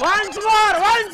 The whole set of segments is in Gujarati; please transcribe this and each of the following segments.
Once more, once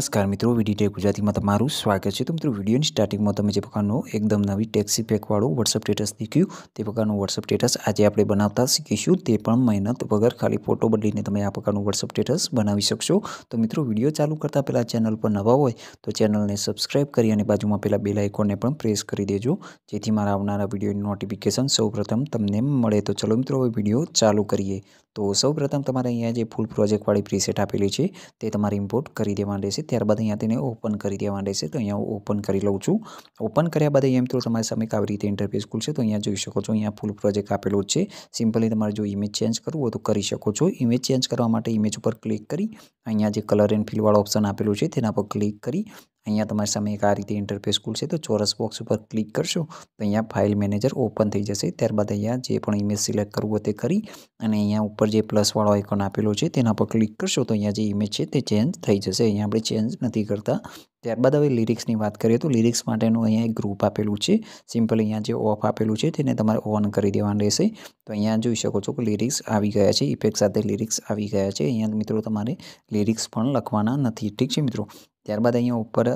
નમસ્કાર મિત્રો ટેક ગુજરાતીમાં તમારું સ્વાગત છે તો મિત્રો વિડીયોની સ્ટાર્ટિંગમાં તમે જે પ્રકારનો એકદમ નવી ટેક્સી પેકવાળો વોટ્સઅપ સ્ટેટસ દીખ્યું તે પ્રકારનું વોટ્સઅપ સ્ટેટસ આજે આપણે બનાવતા શીખીશું તે પણ મહેનત વગર ખાલી ફોટો બદલીને તમે આ પ્રકારનું વોટ્સઅપ સ્ટેટસ બનાવી શકશો તો મિત્રો વિડીયો ચાલુ કરતાં પહેલાં ચેનલ પર નવા હોય તો ચેનલને સબસ્ક્રાઇબ કરી અને બાજુમાં પહેલાં બેલ આઇકોનને પણ પ્રેસ કરી દેજો જેથી મારા આવનારા વિડીયોની નોટિફિકેશન સૌપ્રથમ તમને મળે તો ચલો મિત્રો હવે વિડીયો ચાલુ કરીએ તો સૌપ્રથમ તમારે અહીંયા જે ફૂલ પ્રોજેક્ટવાળી પ્રીસેટ આપેલી છે તે તમારે ઇમ્પોર્ટ કરી દેવાની રહેશે ત્યારબાદ અહીંયા તેને ઓપન કરી દેવા રહેશે તો અહીંયા હું ઓપન કરી લઉં છું ઓપન કર્યા બાદ અહીંયા મિત્રો તમારી સામે આવી રીતે ઇન્ટરફેસ ખુલશે તો અહીંયા જોઈ શકો છો અહીંયા ફૂલ પ્રોજેક્ટ આપેલો છે સિમ્પલી તમારે જો ઇમેજ ચેન્જ કરવું હોય તો કરી શકો છો ઇમેજ ચેન્જ કરવા માટે ઇમેજ ઉપર ક્લિક કરી અહીંયા જે કલર એન્ડ ફિલવાળો ઓપ્શન આપેલું છે તેના પર ક્લિક કરી અહીંયા તમારી સામે એક આ રીતે ઇન્ટરફેસ ખુલશે તો ચોરસ બોક્સ ઉપર ક્લિક કરશો તો અહીંયા ફાઇલ મેનેજર ઓપન થઈ જશે ત્યારબાદ અહીંયા જે પણ ઇમેજ સિલેક્ટ કરવું હોય તે કરી અને અહીંયા ઉપર જે પ્લસવાળો આઇકોન આપેલો છે તેના પર ક્લિક કરશો તો અહીંયા જે ઇમેજ છે તે ચેન્જ થઈ જશે અહીંયા આપણે ચેન્જ નથી કરતા ત્યારબાદ હવે લિરિક્સની વાત કરીએ તો લિરિક્સ માટેનું અહીંયા એક ગ્રુપ આપેલું છે સિમ્પલ અહીંયા જે ઓફ આપેલું છે તેને તમારે ઓન કરી દેવાનું રહેશે તો અહીંયા જોઈ શકો છો કે લિરિક્સ આવી ગયા છે ઇફેક્ટ સાથે લિરિક્સ આવી ગયા છે અહીંયા મિત્રો તમારે લિરિક્સ પણ લખવાના નથી ઠીક છે મિત્રો ત્યારબાદ અહીંયા ઉપર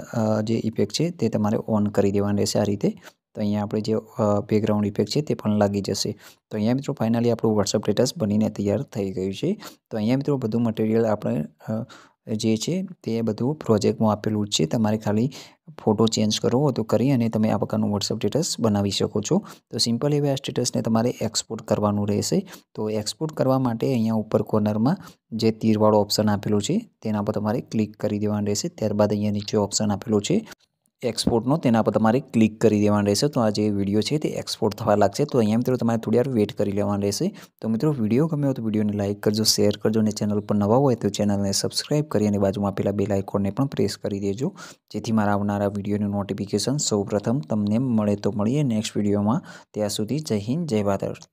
જે ઇફેક્ટ છે તે તમારે ઓન કરી દેવાની રહેશે આ રીતે તો અહીંયા આપણે જે બેકગ્રાઉન્ડ ઇફેક્ટ છે તે પણ લાગી જશે તો અહીંયા મિત્રો ફાઇનલી આપણું વોટ્સઅપ સ્ટેટસ બનીને તૈયાર થઈ ગયું છે તો અહીંયા મિત્રો બધું મટીરિયલ આપણે જે છે તે બધું પ્રોજેક્ટમાં આપેલું જ છે તમારે ખાલી ફોટો ચેન્જ કરવો તો કરી અને તમે આ પ્રકારનું વોટ્સઅપ સ્ટેટસ બનાવી શકો છો તો સિમ્પલ એવા સ્ટેટસને તમારે એક્સપોર્ટ કરવાનું રહેશે તો એક્સપોર્ટ કરવા માટે અહીંયા ઉપર કોર્નરમાં જે તીરવાળો ઓપ્શન આપેલો છે તેના પર તમારે ક્લિક કરી દેવાનું રહેશે ત્યારબાદ અહીંયા નીચે ઓપ્શન આપેલો છે એક્સપોર્ટનો તેના પર તમારે ક્લિક કરી દેવાનું રહેશે તો આ જે વિડીયો છે તે એક્સપોર્ટ થવા લાગશે તો અહીંયા મિત્રો તમારે થોડી વાર વેટ કરી લેવાનું રહેશે તો મિત્રો વિડીયો ગમ્યો તો વિડીયોને લાઇક કરજો શેર કરજો અને ચેનલ પર નવા હોય તો ચેનલને સબસ્ક્રાઇબ કરી અને બાજુમાં આપેલા બે આઇકોનને પણ પ્રેસ કરી દેજો જેથી મારા આવનારા વિડીયોનું નોટિફિકેશન સૌપ્રથમ તમને મળે તો મળીએ નેક્સ્ટ વિડીયોમાં ત્યાં સુધી જય હિન્દ જય ભારત